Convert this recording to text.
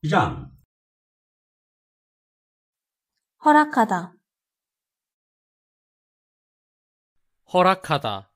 让让허락하다 허락하다